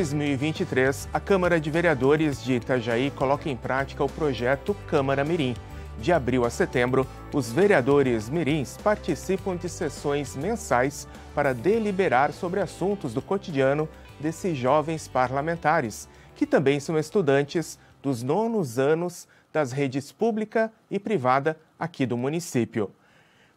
2023, a Câmara de Vereadores de Itajaí coloca em prática o projeto Câmara Mirim. De abril a setembro, os vereadores mirins participam de sessões mensais para deliberar sobre assuntos do cotidiano desses jovens parlamentares, que também são estudantes dos nonos anos das redes pública e privada aqui do município.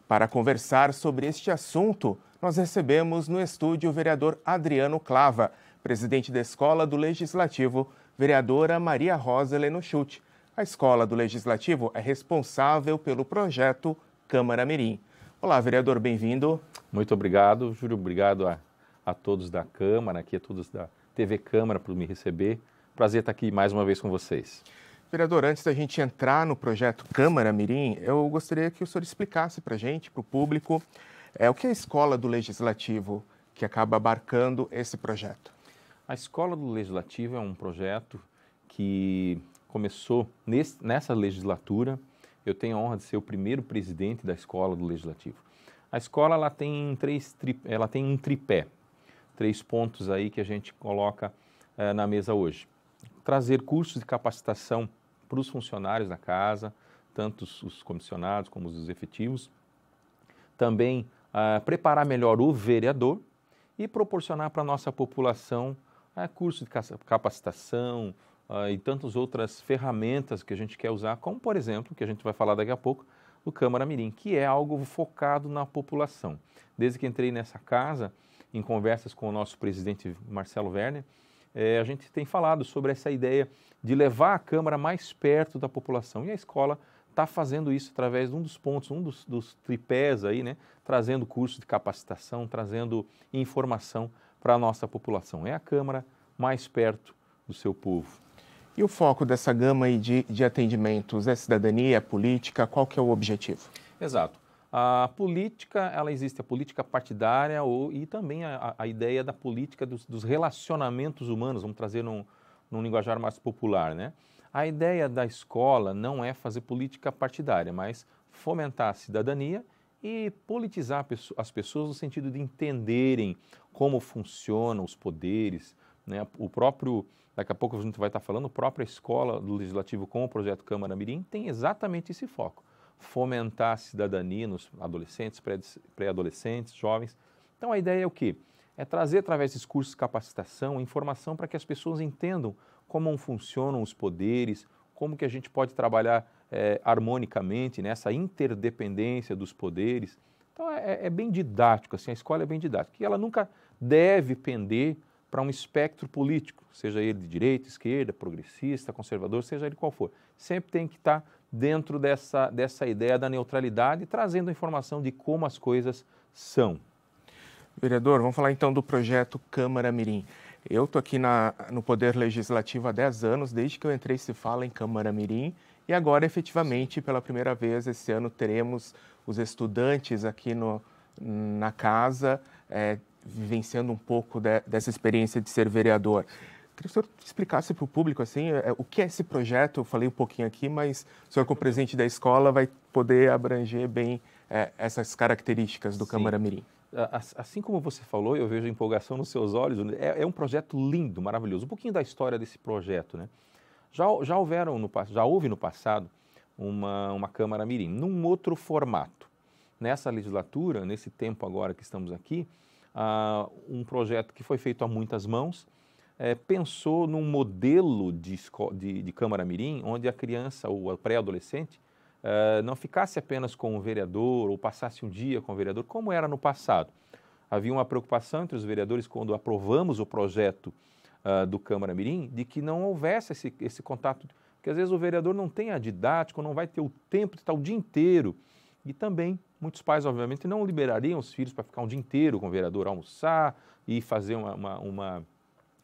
Para conversar sobre este assunto, nós recebemos no estúdio o vereador Adriano Clava, presidente da Escola do Legislativo, vereadora Maria Rosa Schultz. A Escola do Legislativo é responsável pelo projeto Câmara Mirim. Olá, vereador, bem-vindo. Muito obrigado, Júlio. Obrigado a, a todos da Câmara, aqui a todos da TV Câmara por me receber. Prazer estar aqui mais uma vez com vocês. Vereador, antes da gente entrar no projeto Câmara Mirim, eu gostaria que o senhor explicasse para a gente, para o público, é, o que é a escola do Legislativo que acaba abarcando esse projeto. A Escola do Legislativo é um projeto que começou nesse, nessa legislatura. Eu tenho a honra de ser o primeiro presidente da Escola do Legislativo. A escola ela tem, três, ela tem um tripé, três pontos aí que a gente coloca eh, na mesa hoje. Trazer cursos de capacitação para os funcionários da casa, tanto os comissionados como os efetivos. Também ah, preparar melhor o vereador e proporcionar para a nossa população é, curso de capacitação ah, e tantas outras ferramentas que a gente quer usar, como por exemplo, que a gente vai falar daqui a pouco, o Câmara Mirim, que é algo focado na população. Desde que entrei nessa casa, em conversas com o nosso presidente Marcelo Werner, eh, a gente tem falado sobre essa ideia de levar a Câmara mais perto da população. E a escola está fazendo isso através de um dos pontos, um dos, dos tripés aí, né? Trazendo curso de capacitação, trazendo informação para a nossa população. É a Câmara mais perto do seu povo. E o foco dessa gama de, de atendimentos é cidadania, é política? Qual que é o objetivo? Exato. A política, ela existe a política partidária ou, e também a, a ideia da política dos, dos, relacionamentos humanos, vamos trazer num, num linguajar mais popular, né? A ideia da escola não é fazer política partidária, mas fomentar a cidadania e politizar as pessoas no sentido de entenderem como funcionam os poderes. Né? O próprio, daqui a pouco a gente vai estar falando, a própria escola do Legislativo com o projeto Câmara Mirim tem exatamente esse foco. Fomentar a cidadania nos adolescentes, pré-adolescentes, jovens. Então a ideia é o quê? É trazer através de cursos de capacitação informação para que as pessoas entendam como funcionam os poderes, como que a gente pode trabalhar é, harmonicamente, né, essa interdependência dos poderes. Então é, é, é, bem didático, assim, a escola é bem didática. E ela nunca deve pender para um espectro político, seja ele de direita, esquerda, progressista, conservador, seja ele qual for. Sempre tem que estar dentro dessa, dessa ideia da neutralidade, trazendo a informação de como as coisas são. Vereador, vamos falar então do projeto Câmara Mirim. Eu estou aqui na, no Poder Legislativo há 10 anos, desde que eu entrei se fala em Câmara Mirim, e agora, efetivamente, pela primeira vez esse ano, teremos os estudantes aqui no, na casa, é, vivenciando um pouco de, dessa experiência de ser vereador. Queria que o senhor explicasse para o público assim, é, o que é esse projeto, eu falei um pouquinho aqui, mas o senhor, como presidente da escola, vai poder abranger bem é, essas características do Sim. Câmara Mirim assim como você falou, eu vejo empolgação nos seus olhos, né, é, é, um projeto lindo, maravilhoso. Um pouquinho da história desse projeto, né? Já, já houveram no já houve no passado uma, uma Câmara Mirim, num outro formato. Nessa legislatura, nesse tempo agora que estamos aqui, uh, um projeto que foi feito a muitas mãos, é, pensou num modelo de, de, de Câmara Mirim, onde a criança ou a pré-adolescente eh, não ficasse apenas com o vereador ou passasse um dia com o vereador, como era no passado. Havia uma preocupação entre os vereadores quando aprovamos o projeto uh, do Câmara Mirim de que não houvesse esse, esse contato, porque às vezes o vereador não tem a didática, não vai ter o tempo de estar o dia inteiro. E também muitos pais, obviamente, não liberariam os filhos para ficar um dia inteiro com o vereador, almoçar e fazer uma, uma, uma,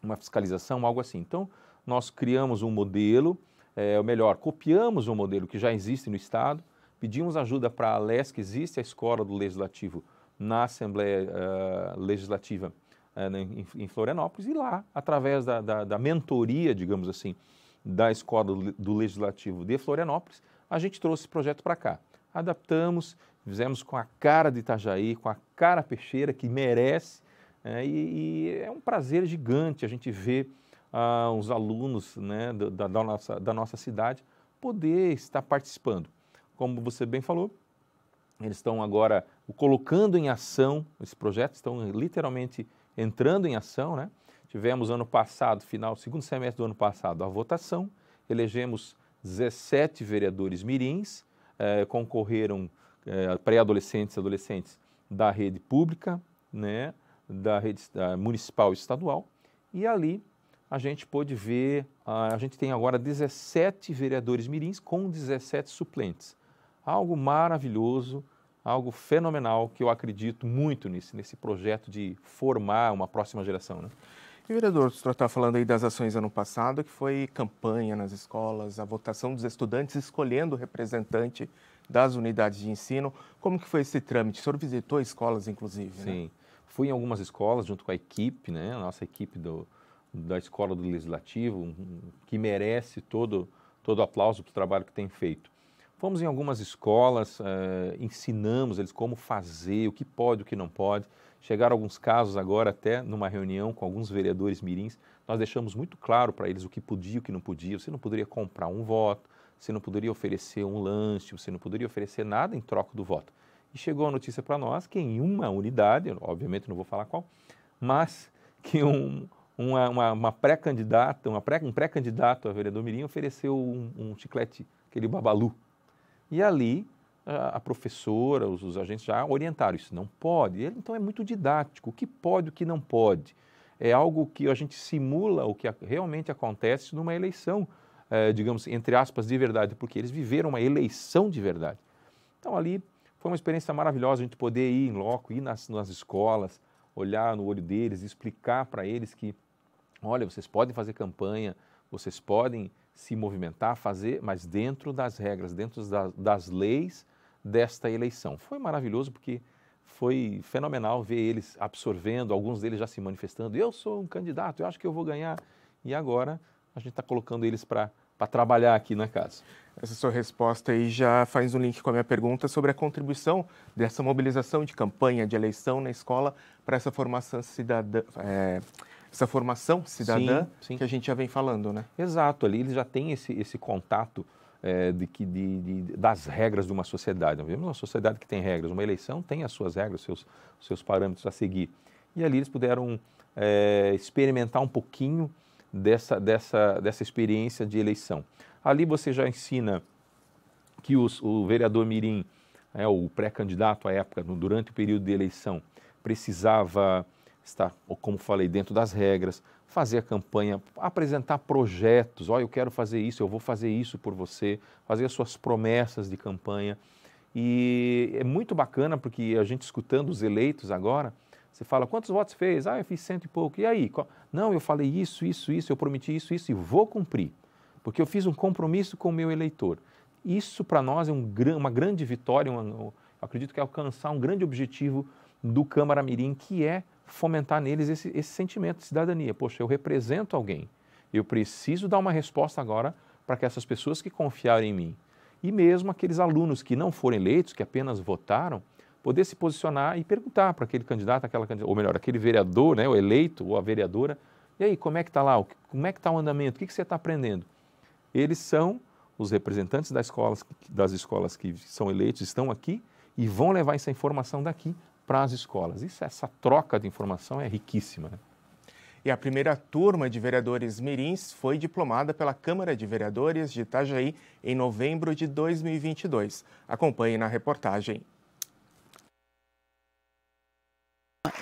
uma fiscalização, algo assim. Então, nós criamos um modelo é, ou melhor, copiamos um modelo que já existe no Estado, pedimos ajuda para a LES, que existe a escola do Legislativo na Assembleia uh, Legislativa uh, em, Florianópolis, e lá, através da, da, da mentoria, digamos assim, da escola do, do Legislativo de Florianópolis, a gente trouxe esse projeto para cá. Adaptamos, fizemos com a cara de Itajaí, com a cara peixeira que merece, é, e, e, é um prazer gigante a gente ver ah, os alunos né, da, da, nossa, da nossa cidade poder estar participando. Como você bem falou, eles estão agora colocando em ação esse projeto, estão literalmente entrando em ação. Né? Tivemos ano passado, final, segundo semestre do ano passado, a votação, elegemos 17 vereadores mirins, eh, concorreram eh, pré-adolescentes e adolescentes da rede pública, né, da rede da, municipal e estadual, e ali a gente pôde ver, a gente tem agora 17 vereadores mirins com 17 suplentes. Algo maravilhoso, algo fenomenal que eu acredito muito nisso, nesse projeto de formar uma próxima geração. Né? E, vereador, o senhor está falando aí das ações ano passado, que foi campanha nas escolas, a votação dos estudantes escolhendo o representante das unidades de ensino. Como que foi esse trâmite? O senhor visitou escolas, inclusive, né? Sim. Né? Fui em algumas escolas junto com a equipe, né? A nossa equipe do, da escola do Legislativo, que merece todo, todo aplauso para o trabalho que tem feito. Fomos em algumas escolas, eh, ensinamos eles como fazer, o que pode, o que não pode. Chegaram alguns casos agora, até numa reunião com alguns vereadores mirins, nós deixamos muito claro para eles o que podia e o que não podia. Você não poderia comprar um voto, você não poderia oferecer um lanche, você não poderia oferecer nada em troca do voto. E chegou a notícia para nós que em uma unidade, obviamente não vou falar qual, mas que um, uma, uma, uma pré-candidata, pré, um pré-candidato a vereador Mirim ofereceu um, um chiclete, aquele babalu. E ali a, a professora, os, os, agentes já orientaram, isso não pode. Ele, então é muito didático, o que pode, o que não pode. É algo que a gente simula o que realmente acontece numa eleição, é, digamos, entre aspas, de verdade, porque eles viveram uma eleição de verdade. Então ali foi uma experiência maravilhosa a gente poder ir em loco, ir nas, nas escolas, olhar no olho deles, explicar para eles que olha, vocês podem fazer campanha, vocês podem se movimentar, fazer, mas dentro das regras, dentro das, das leis desta eleição. Foi maravilhoso porque foi fenomenal ver eles absorvendo, alguns deles já se manifestando. Eu sou um candidato, eu acho que eu vou ganhar. E agora a gente está colocando eles para para trabalhar aqui na casa. Essa sua resposta aí já faz um link com a minha pergunta sobre a contribuição dessa mobilização de campanha de eleição na escola para essa formação cidadã, é, essa formação cidadã sim, sim. que a gente já vem falando, né? Exato, ali eles já têm esse, esse contato é, de que de, de, das regras de uma sociedade. Nós vivemos uma sociedade que tem regras, uma eleição tem as suas regras, seus seus parâmetros a seguir. E ali eles puderam é, experimentar um pouquinho dessa dessa dessa experiência de eleição. Ali você já ensina que os, o vereador Mirim, é, o pré-candidato à época, no, durante o período de eleição, precisava ou como falei, dentro das regras, fazer a campanha, apresentar projetos, olha, eu quero fazer isso, eu vou fazer isso por você, fazer as suas promessas de campanha. E é muito bacana porque a gente escutando os eleitos agora, você fala, quantos votos fez? Ah, eu fiz cento e pouco. E aí? Não, eu falei isso, isso, isso, eu prometi isso, isso e vou cumprir, porque eu fiz um compromisso com o meu eleitor. Isso para nós é um, uma grande vitória, eu acredito que é alcançar um grande objetivo do Câmara Mirim, que é fomentar neles esse, esse sentimento de cidadania. Poxa, eu represento alguém. Eu preciso dar uma resposta agora para que essas pessoas que confiaram em mim e mesmo aqueles alunos que não foram eleitos, que apenas votaram, poder se posicionar e perguntar para aquele candidato, aquela ou melhor, aquele vereador, né, o eleito ou a vereadora, e aí, como é que está lá? Como é que está o andamento? O que, que você está aprendendo? Eles são os representantes das escolas, das escolas que são eleitos, estão aqui e vão levar essa informação daqui para as escolas. Isso, essa troca de informação é riquíssima. Né? E a primeira turma de vereadores mirins foi diplomada pela Câmara de Vereadores de Itajaí em novembro de 2022. Acompanhe na reportagem.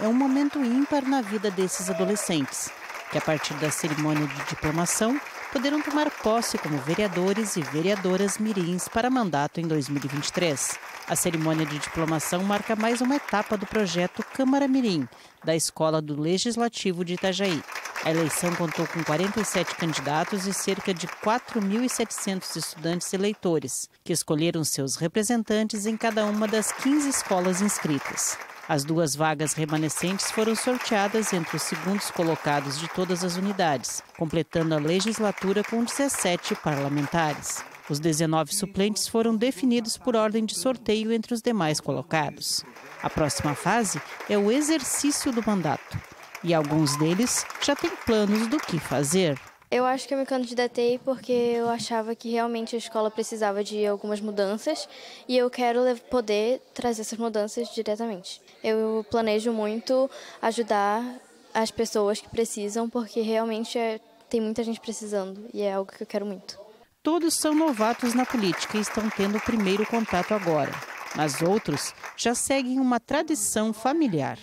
É um momento ímpar na vida desses adolescentes, que a partir da cerimônia de diplomação poderão tomar posse como vereadores e vereadoras mirins para mandato em 2023. A cerimônia de diplomação marca mais uma etapa do projeto Câmara Mirim, da Escola do Legislativo de Itajaí. A eleição contou com 47 candidatos e cerca de 4.700 estudantes eleitores, que escolheram seus representantes em cada uma das 15 escolas inscritas. As duas vagas remanescentes foram sorteadas entre os segundos colocados de todas as unidades, completando a legislatura com 17 parlamentares. Os 19 suplentes foram definidos por ordem de sorteio entre os demais colocados. A próxima fase é o exercício do mandato. E alguns deles já têm planos do que fazer. Eu acho que eu me candidatei porque eu achava que realmente a escola precisava de algumas mudanças e eu quero poder trazer essas mudanças diretamente. Eu planejo muito ajudar as pessoas que precisam, porque realmente é, tem muita gente precisando e é algo que eu quero muito. Todos são novatos na política e estão tendo o primeiro contato agora, mas outros já seguem uma tradição familiar.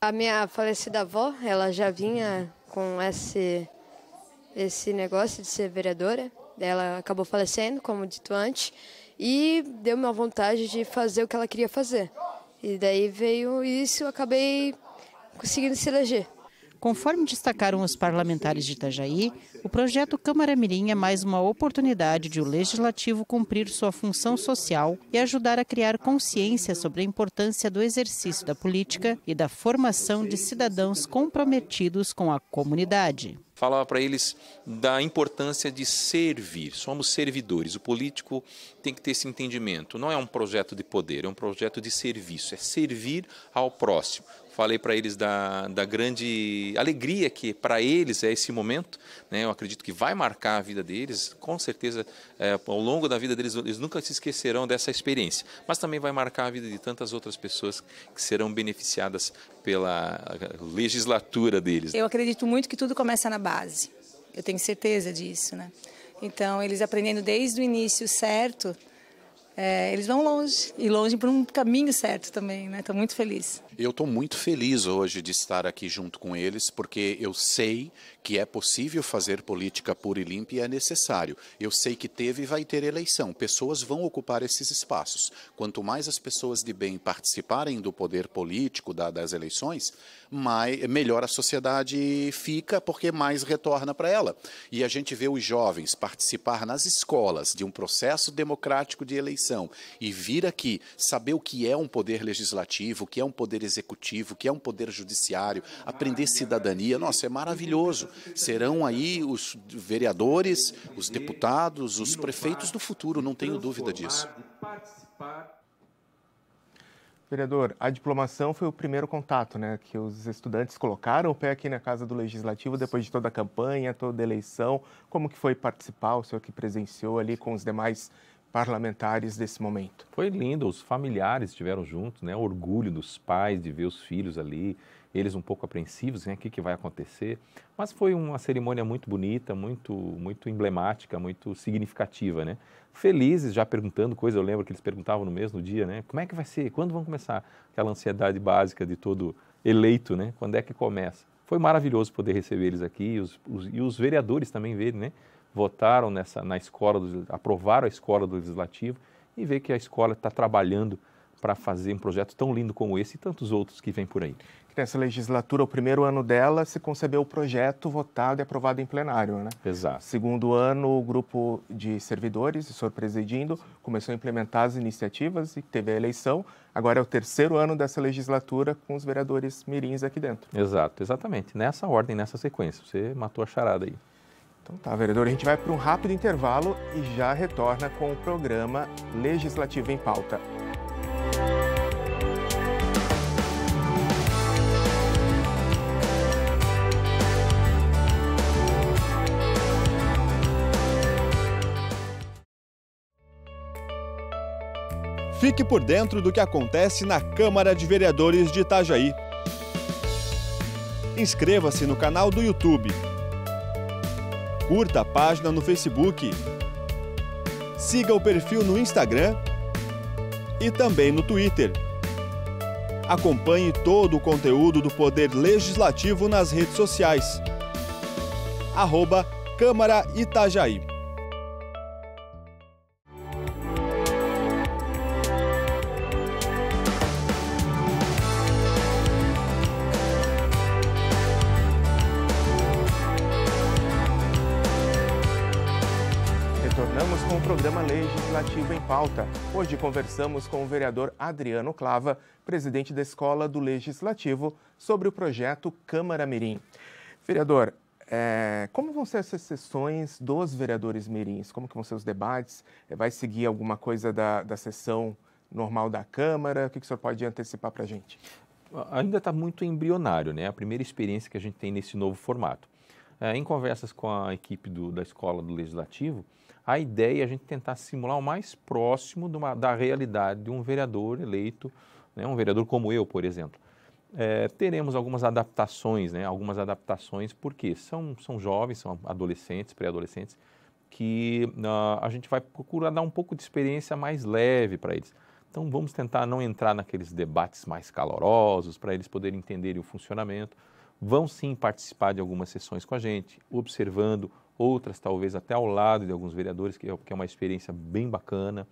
A minha falecida avó, ela já vinha com esse esse negócio de ser vereadora. Ela acabou falecendo, como dito antes, e deu-me a vontade de fazer o que ela queria fazer. E daí veio isso, eu acabei conseguindo se eleger. Conforme destacaram os parlamentares de Itajaí, o projeto Câmara Mirim é mais uma oportunidade de o legislativo cumprir sua função social e ajudar a criar consciência sobre a importância do exercício da política e da formação de cidadãos comprometidos com a comunidade falava para eles da importância de servir. Somos servidores. O político tem que ter esse entendimento. Não é um projeto de poder, é um projeto de serviço. É servir ao próximo falei para eles da, da grande alegria que para eles é esse momento. Né? Eu acredito que vai marcar a vida deles, com certeza, é, ao longo da vida deles, eles nunca se esquecerão dessa experiência, mas também vai marcar a vida de tantas outras pessoas que serão beneficiadas pela eh, legislatura deles. Né? Eu acredito muito que tudo começa na base, eu tenho certeza disso. Né? Então, eles aprendendo desde o início certo. É, eles vão longe e longe por um caminho certo também, né? Estou muito feliz. Eu estou muito feliz hoje de estar aqui junto com eles, porque eu sei que é possível fazer política pura e limpa e é necessário. Eu sei que teve e vai ter eleição. Pessoas vão ocupar esses espaços. Quanto mais as pessoas de bem participarem do poder político, da, das eleições, mais, melhor a sociedade fica, porque mais retorna para ela. E a gente vê os jovens participar nas escolas de um processo democrático de eleição e vir aqui saber o que é um poder legislativo, o que é um poder executivo, que é um poder judiciário, aprender cidadania. Nossa, é maravilhoso. Serão aí os vereadores, os deputados, os prefeitos do futuro, não tenho dúvida disso. Vereador, a diplomação foi o primeiro contato né, que os estudantes colocaram o pé aqui na Casa do Legislativo depois de toda a campanha, toda a eleição. Como que foi participar, o senhor que presenciou ali com os demais parlamentares desse momento. Foi lindo, os familiares estiveram juntos, né? O orgulho dos pais de ver os filhos ali, eles um pouco apreensivos, né? O que, que vai acontecer? Mas foi uma cerimônia muito bonita, muito, muito emblemática, muito significativa, né? Felizes, já perguntando coisas. eu lembro que eles perguntavam no mesmo dia, né? Como é que vai ser? Quando vão começar? Aquela ansiedade básica de todo eleito, né? Quando é que começa? Foi maravilhoso poder receber eles aqui os, os, e os vereadores também verem, né? votaram nessa, na escola, do, aprovaram a escola do legislativo e ver que a escola está trabalhando para fazer um projeto tão lindo como esse e tantos outros que vêm por aí. Nessa legislatura, o primeiro ano dela, se concebeu o projeto votado e aprovado em plenário, né? Exato. Segundo ano, o grupo de servidores, o senhor presidindo, começou a implementar as iniciativas e teve a eleição. Agora é o terceiro ano dessa legislatura com os vereadores mirins aqui dentro. Exato, exatamente. Nessa ordem, nessa sequência. Você matou a charada aí. Então tá, vereador, a gente vai para um rápido intervalo e já retorna com o programa Legislativo em Pauta. Fique por dentro do que acontece na Câmara de Vereadores de Itajaí. Inscreva-se no canal do YouTube Curta a página no Facebook. Siga o perfil no Instagram e também no Twitter. Acompanhe todo o conteúdo do Poder Legislativo nas redes sociais. Arroba Câmara Itajaí. Pauta. Hoje conversamos com o vereador Adriano Clava, presidente da Escola do Legislativo, sobre o projeto Câmara Mirim. Vereador, é, como vão ser essas sessões dos vereadores mirins? Como que vão ser os debates? É, vai seguir alguma coisa da, da sessão normal da Câmara? O que, que o senhor pode antecipar para a gente? Ainda está muito embrionário, né? A primeira experiência que a gente tem nesse novo formato. É, em conversas com a equipe do, da escola do Legislativo, a ideia é a gente tentar simular o mais próximo uma, da realidade de um vereador eleito, né, um vereador como eu, por exemplo. É, teremos algumas adaptações, né, algumas adaptações, porque são, são jovens, são adolescentes, pré-adolescentes, que uh, a gente vai procurar dar um pouco de experiência mais leve para eles. Então vamos tentar não entrar naqueles debates mais calorosos, para eles poderem entender o funcionamento vão sim participar de algumas sessões com a gente, observando, outras talvez até ao lado de alguns vereadores, que é, é uma experiência bem bacana.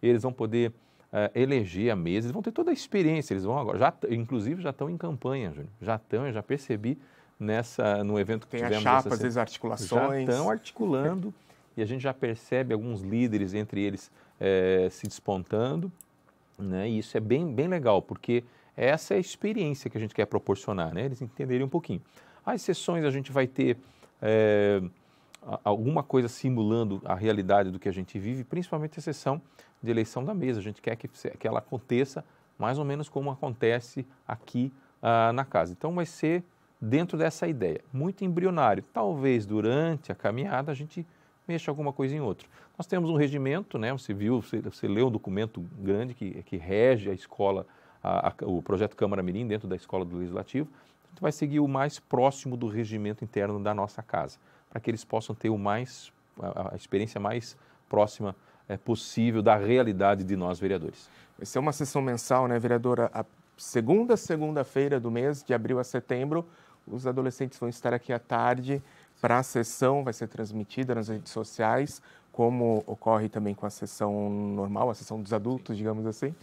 Eles vão poder uh, eleger a mesa, eles vão ter toda a experiência, eles vão agora, já, inclusive já estão em campanha, Júnior. Já estão, eu já percebi nessa, no evento que Tem tivemos. Tem as chapas, as articulações. Já estão articulando e a gente já percebe alguns líderes entre eles eh, se despontando, né? E isso é bem, bem legal, porque essa é a experiência que a gente quer proporcionar, né? Eles entenderem um pouquinho. As sessões a gente vai ter é, alguma coisa simulando a realidade do que a gente vive, principalmente a sessão de eleição da mesa. A gente quer que, que ela aconteça mais ou menos como acontece aqui ah, na casa. Então vai ser dentro dessa ideia, muito embrionário. Talvez durante a caminhada a gente mexa alguma coisa em outra. Nós temos um regimento, né? Você viu, você, você leu um documento grande que, que rege a escola a, a, o projeto Câmara Mirim dentro da escola do Legislativo, a gente vai seguir o mais próximo do regimento interno da nossa casa, para que eles possam ter o mais, a, a experiência mais próxima é, possível da realidade de nós vereadores. Vai ser é uma sessão mensal, né, vereadora? A segunda segunda-feira do mês, de abril a setembro, os adolescentes vão estar aqui à tarde para a sessão, vai ser transmitida nas redes sociais, como ocorre também com a sessão normal, a sessão dos adultos, digamos assim.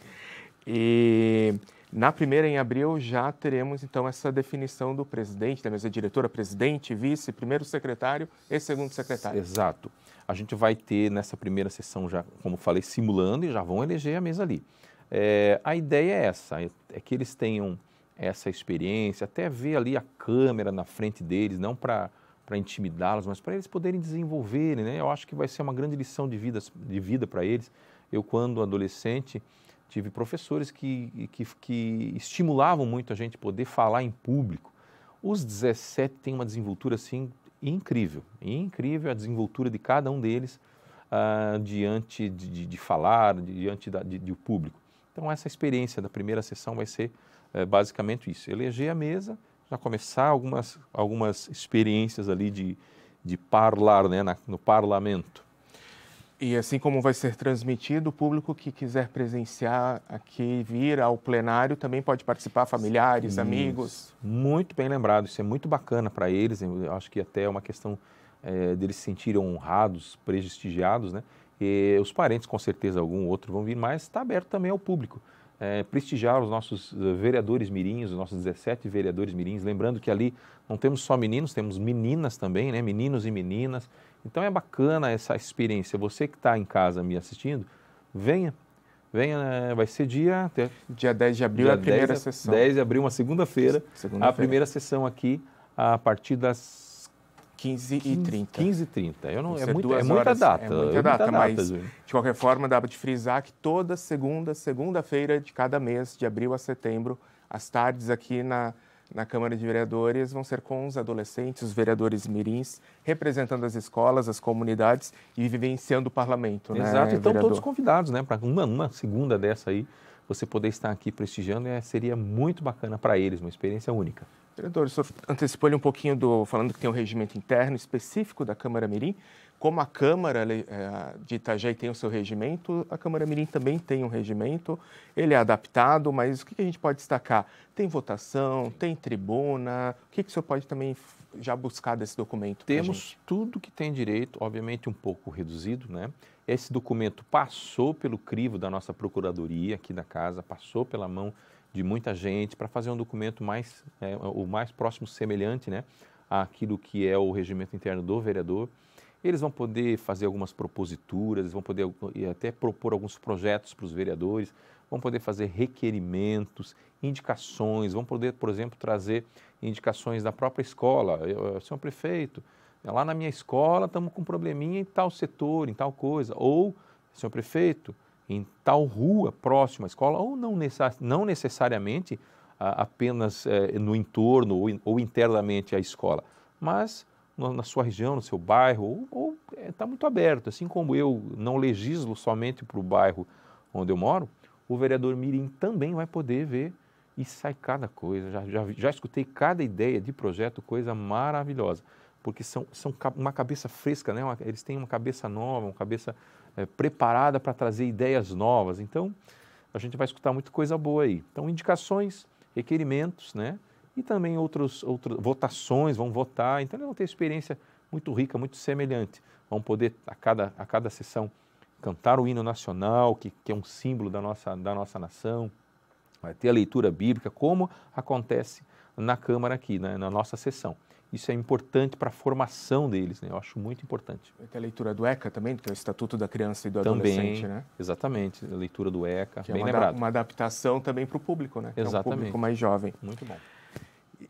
E na primeira, em abril, já teremos então essa definição do presidente, da mesa diretora, presidente, vice, primeiro secretário e segundo secretário. Exato. A gente vai ter nessa primeira sessão, já, como falei, simulando e já vão eleger a mesa ali. É, a ideia é essa, é que eles tenham essa experiência, até ver ali a câmera na frente deles, não para intimidá-los, mas para eles poderem desenvolverem, né? Eu acho que vai ser uma grande lição de vida, de vida para eles. Eu, quando adolescente, Tive professores que, que, que estimulavam muito a gente poder falar em público. Os 17 têm uma desenvoltura assim incrível, incrível a desenvoltura de cada um deles ah, diante de, de, de, falar, diante da, de, do público. Então essa experiência da primeira sessão vai ser é, basicamente isso: eleger a mesa, já começar algumas algumas experiências ali de de parlar, né, na, no parlamento. E assim como vai ser transmitido, o público que quiser presenciar aqui, vir ao plenário, também pode participar, familiares, amigos. Muito bem lembrado, isso é muito bacana para eles. Eu acho que até é uma questão é, deles se sentirem honrados, prestigiados, né? E os parentes, com certeza, algum outro vão vir, mas está aberto também ao público. É, prestigiar os nossos eh, vereadores mirins, os nossos 17 vereadores mirins. Lembrando que ali não temos só meninos, temos meninas também, né? meninos e meninas. Então é bacana essa experiência. Você que está em casa me assistindo, venha. Venha, né, vai ser dia. Dia 10 de abril é dia a primeira 10, sessão. 10 de abril, uma segunda-feira. Segunda a primeira sessão aqui, a partir das 15 h 30. 15 e 30. Eu não, é, é, é muita é data, é, muita é muita data. data, mas data, de qualquer forma dá para te frisar que toda segunda, segunda-feira de cada mês, de abril a setembro, às tardes aqui na, na Câmara de Vereadores vão ser com os adolescentes, os vereadores mirins, representando as escolas, as comunidades e vivenciando o parlamento. Né, Exato, né, então todos convidados, né? Para uma, uma segunda dessa aí, você poder estar aqui prestigiando é, seria muito bacana para eles, uma experiência única. Vereador, o senhor antecipou um pouquinho do, falando que tem um regimento interno específico da Câmara Mirim, como a Câmara é, de Itajaí tem o seu regimento, a Câmara Mirim também tem um regimento. Ele é adaptado, mas o que a gente pode destacar? Tem votação, tem tribuna. O que, o senhor pode também já buscar desse documento? Temos tudo que tem direito, obviamente um pouco reduzido, né? Esse documento passou pelo crivo da nossa procuradoria aqui da casa, passou pela mão de muita gente para fazer um documento mais é, o mais próximo semelhante, né, àquilo que é o regimento interno do vereador. Eles vão poder fazer algumas proposituras, vão poder até propor alguns projetos para os vereadores, vão poder fazer requerimentos, indicações, vão poder, por exemplo, trazer indicações da própria escola. Eu, senhor prefeito, é lá na minha escola estamos com um probleminha em tal setor, em tal coisa. Ou, senhor prefeito, em tal rua próxima à escola, ou não, necess não necessariamente apenas é, no entorno ou, ou internamente à escola, mas na sua região, no seu bairro, ou está é, muito aberto. Assim como eu não legislo somente para o bairro onde eu moro, o vereador Mirim também vai poder ver e sai cada coisa. Já, já, já escutei cada ideia de projeto, coisa maravilhosa, porque são, são uma cabeça fresca, né? Uma, eles têm uma cabeça nova, uma cabeça é, preparada para trazer ideias novas. Então, a gente vai escutar muita coisa boa aí. Então, indicações, requerimentos, né? e também outros, outras votações vão votar. Então, eles vão ter experiência muito rica, muito semelhante. Vão poder, a cada, a cada sessão, cantar o hino nacional, que, que é um símbolo da nossa, da nossa nação. Vai ter a leitura bíblica, como acontece na Câmara aqui, né, na nossa sessão. Isso é importante para a formação deles, né? eu acho muito importante. Vai ter a leitura do ECA também, que é o Estatuto da Criança e do também, Adolescente, né? Exatamente, a leitura do ECA, que é bem é uma lembrado. uma adaptação também para o público, né? Exatamente. É um público mais jovem. Muito bom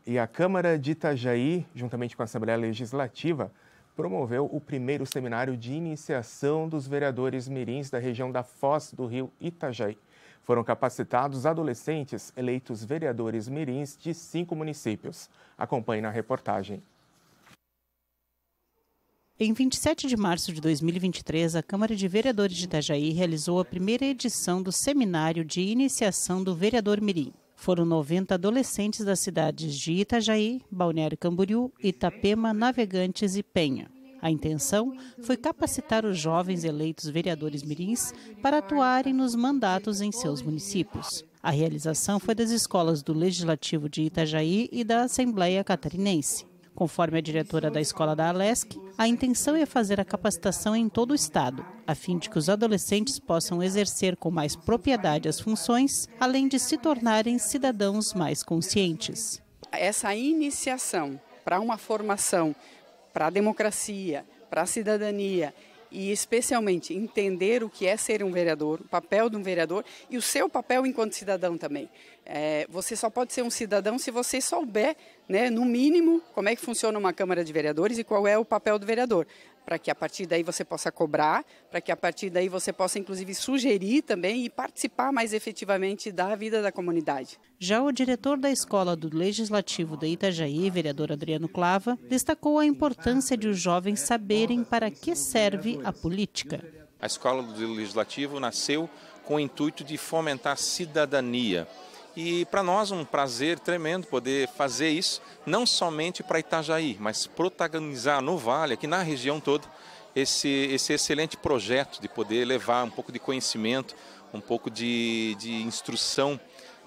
e a Câmara de Itajaí, juntamente com a Assembleia Legislativa, promoveu o primeiro seminário de iniciação dos vereadores mirins da região da Foz do Rio Itajaí. Foram capacitados adolescentes eleitos vereadores mirins de cinco municípios. Acompanhe na reportagem. Em 27 de março de 2023, a Câmara de Vereadores de Itajaí realizou a primeira edição do Seminário de Iniciação do Vereador Mirim. Foram 90 adolescentes das cidades de Itajaí, Balneário Camboriú, Itapema, Navegantes e Penha. A intenção foi capacitar os jovens eleitos vereadores mirins para atuarem nos mandatos em seus municípios. A realização foi das escolas do Legislativo de Itajaí e da Assembleia Catarinense. Conforme a diretora da escola da Alesc, a intenção é fazer a capacitação em todo o estado, a fim de que os adolescentes possam exercer com mais propriedade as funções, além de se tornarem cidadãos mais conscientes. Essa iniciação para uma formação para a democracia, para a cidadania e especialmente entender o que é ser um vereador, o papel de um vereador e o seu papel enquanto cidadão também. É, você só pode ser um cidadão se você souber, né, no mínimo, como é que funciona uma Câmara de Vereadores e qual é o papel do vereador para que a partir daí você possa cobrar, para que a partir daí você possa inclusive sugerir também e participar mais efetivamente da vida da comunidade. Já o diretor da Escola do Legislativo da Itajaí, vereador Adriano Clava, destacou a importância de os jovens saberem para que serve a política. A Escola do Legislativo nasceu com o intuito de fomentar a cidadania e para nós um prazer tremendo poder fazer isso, não somente para Itajaí, mas protagonizar no Vale, aqui na região toda, esse, esse excelente projeto de poder levar um pouco de conhecimento, um pouco de, de instrução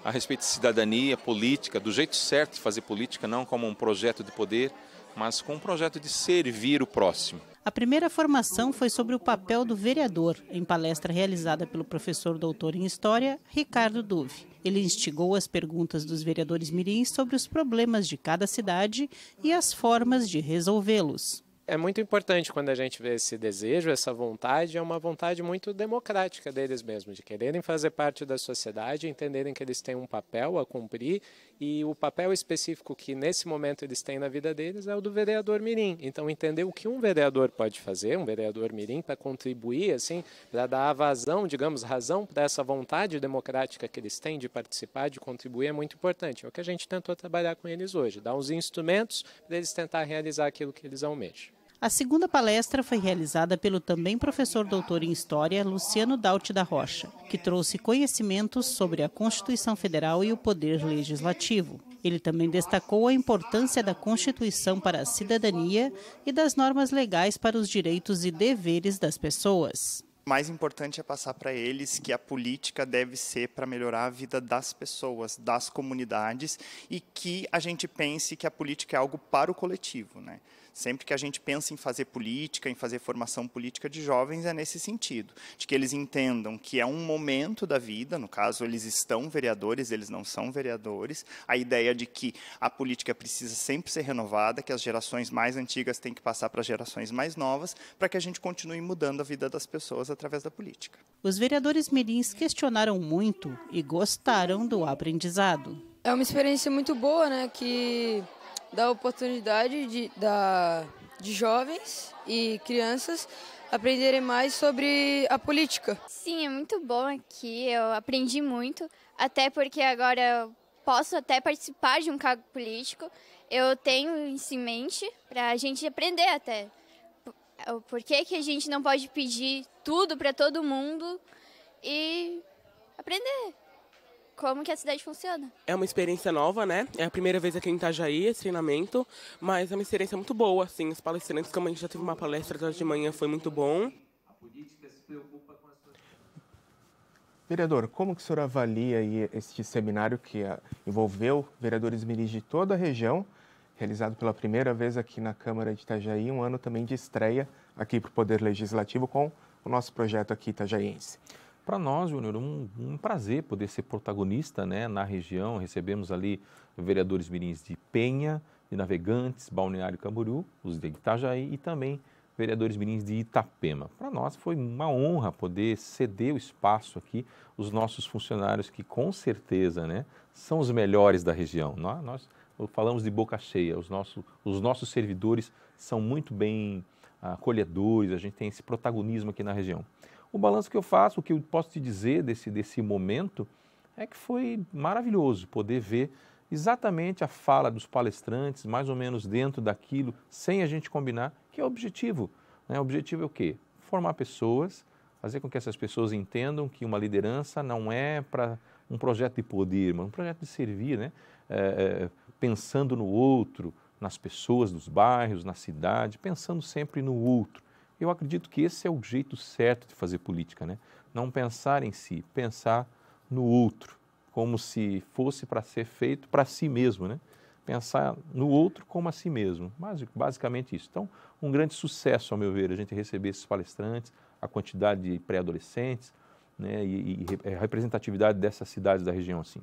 a respeito de cidadania, política, do jeito certo de fazer política, não como um projeto de poder mas com um projeto de servir o próximo. A primeira formação foi sobre o papel do vereador, em palestra realizada pelo professor doutor em História, Ricardo Duve. Ele instigou as perguntas dos vereadores mirins sobre os problemas de cada cidade e as formas de resolvê-los é muito importante quando a gente vê esse desejo, essa vontade, é uma vontade muito democrática deles mesmos, de quererem fazer parte da sociedade, entenderem que eles têm um papel a cumprir e o papel específico que nesse momento eles têm na vida deles é o do vereador mirim. Então entender o que um vereador pode fazer, um vereador mirim para contribuir assim, para dar vazão, digamos, razão para essa vontade democrática que eles têm de participar, de contribuir é muito importante. É o que a gente tentou trabalhar com eles hoje, dar uns instrumentos para eles tentar realizar aquilo que eles almejam. A segunda palestra foi realizada pelo também professor doutor em História, Luciano Daut da Rocha, que trouxe conhecimentos sobre a Constituição Federal e o Poder Legislativo. Ele também destacou a importância da Constituição para a cidadania e das normas legais para os direitos e deveres das pessoas mais importante é passar para eles que a política deve ser para melhorar a vida das pessoas, das comunidades, e que a gente pense que a política é algo para o coletivo. Né? Sempre que a gente pensa em fazer política, em fazer formação política de jovens, é nesse sentido, de que eles entendam que é um momento da vida, no caso, eles estão vereadores, eles não são vereadores, a ideia de que a política precisa sempre ser renovada, que as gerações mais antigas têm que passar para as gerações mais novas, para que a gente continue mudando a vida das pessoas através da política. Os vereadores mirins questionaram muito e gostaram do aprendizado. É uma experiência muito boa, né, que da oportunidade de, da, de jovens e crianças aprenderem mais sobre a política. Sim, é muito bom aqui, eu aprendi muito, até porque agora eu posso até participar de um cargo político. Eu tenho isso em mente para a gente aprender até. Por que, que a gente não pode pedir tudo para todo mundo e aprender? como que a cidade funciona. É uma experiência nova, né? É a primeira vez aqui em Itajaí, esse treinamento, mas é uma experiência muito boa, assim. Os palestrantes, como a gente já teve uma palestra hoje de manhã, foi muito bom. A política se preocupa com Vereador, como que o senhor avalia aí este seminário que ah, envolveu vereadores miris de toda a região, realizado pela primeira vez aqui na Câmara de Itajaí, um ano também de estreia aqui para o Poder Legislativo com o nosso projeto aqui itajaiense? Para nós, Júnior, um, um prazer poder ser protagonista né, na região. Recebemos ali vereadores mirins de Penha, de Navegantes, Balneário Camboriú, os de Itajaí e também vereadores mirins de Itapema. Para nós foi uma honra poder ceder o espaço aqui, os nossos funcionários que com certeza né, são os melhores da região. Nós, é? nós falamos de boca cheia, os, nossos os nossos servidores são muito bem ah, acolhedores, a gente tem esse protagonismo aqui na região. O balanço que eu faço, o que eu posso te dizer desse, desse momento, é que foi maravilhoso poder ver exatamente a fala dos palestrantes, mais ou menos dentro daquilo, sem a gente combinar, que é o objetivo. Né? O objetivo é o quê? Formar pessoas, fazer com que essas pessoas entendam que uma liderança não é para um projeto de poder, mas um projeto de servir, né? É, é, pensando no outro, nas pessoas, nos bairros, na cidade, pensando sempre no outro. Eu acredito que esse é o jeito certo de fazer política, né? Não pensar em si, pensar no outro, como se fosse para ser feito para si mesmo, né? Pensar no outro como a si mesmo, basicamente isso. Então, um grande sucesso, ao meu ver, a gente receber esses palestrantes, a quantidade de pré-adolescentes, né, e, e é, representatividade dessas cidades da região, assim.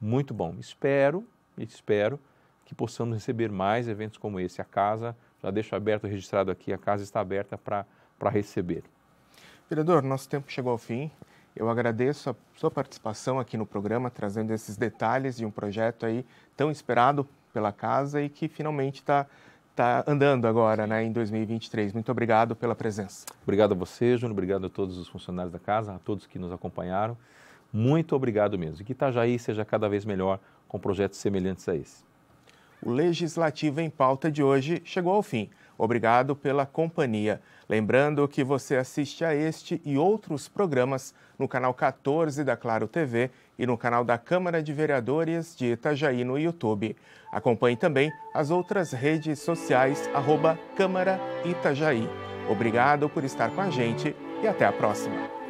Muito bom. Espero, espero que possamos receber mais eventos como esse. A casa já deixo aberto, registrado aqui, a casa está aberta para receber. Vereador, nosso tempo chegou ao fim. Eu agradeço a sua participação aqui no programa, trazendo esses detalhes de um projeto aí tão esperado pela casa e que finalmente está tá andando agora, né, em 2023. Muito obrigado pela presença. Obrigado a você, Júnior. Obrigado a todos os funcionários da casa, a todos que nos acompanharam. Muito obrigado mesmo. E que Itajaí seja cada vez melhor com projetos semelhantes a esse. O Legislativo em Pauta de hoje chegou ao fim. Obrigado pela companhia. Lembrando que você assiste a este e outros programas no canal 14 da Claro TV e no canal da Câmara de Vereadores de Itajaí no YouTube. Acompanhe também as outras redes sociais, arroba Câmara Itajaí. Obrigado por estar com a gente e até a próxima.